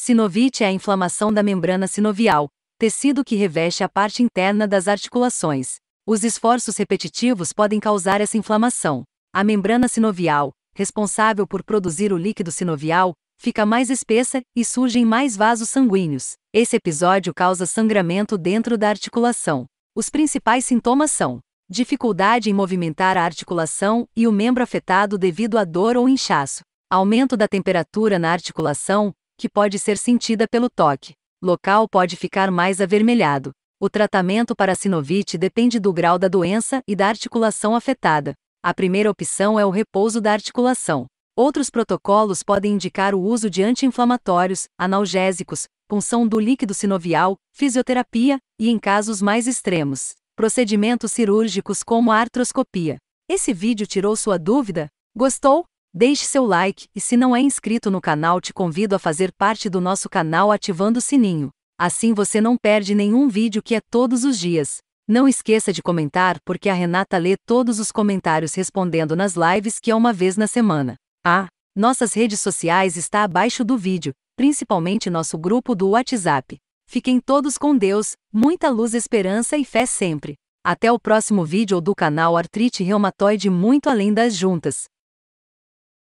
Sinovite é a inflamação da membrana sinovial, tecido que reveste a parte interna das articulações. Os esforços repetitivos podem causar essa inflamação. A membrana sinovial, responsável por produzir o líquido sinovial, fica mais espessa e surgem mais vasos sanguíneos. Esse episódio causa sangramento dentro da articulação. Os principais sintomas são dificuldade em movimentar a articulação e o membro afetado devido à dor ou inchaço, aumento da temperatura na articulação, que pode ser sentida pelo toque. Local pode ficar mais avermelhado. O tratamento para sinovite depende do grau da doença e da articulação afetada. A primeira opção é o repouso da articulação. Outros protocolos podem indicar o uso de anti-inflamatórios, analgésicos, punção do líquido sinovial, fisioterapia e, em casos mais extremos, procedimentos cirúrgicos como a artroscopia. Esse vídeo tirou sua dúvida? Gostou? Deixe seu like e se não é inscrito no canal, te convido a fazer parte do nosso canal ativando o sininho. Assim você não perde nenhum vídeo que é todos os dias. Não esqueça de comentar porque a Renata lê todos os comentários respondendo nas lives que é uma vez na semana. Ah, nossas redes sociais está abaixo do vídeo, principalmente nosso grupo do WhatsApp. Fiquem todos com Deus, muita luz, esperança e fé sempre. Até o próximo vídeo do canal Artrite Reumatoide muito além das juntas.